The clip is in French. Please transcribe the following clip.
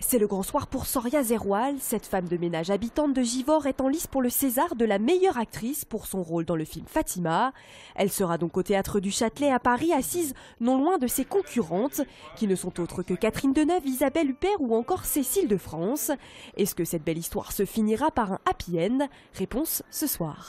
C'est le grand soir pour Soria Zeroual. Cette femme de ménage habitante de Givor est en lice pour le César de la meilleure actrice pour son rôle dans le film Fatima. Elle sera donc au théâtre du Châtelet à Paris, assise non loin de ses concurrentes, qui ne sont autres que Catherine Deneuve, Isabelle Huppert ou encore Cécile de France. Est-ce que cette belle histoire se finira par un happy end Réponse ce soir.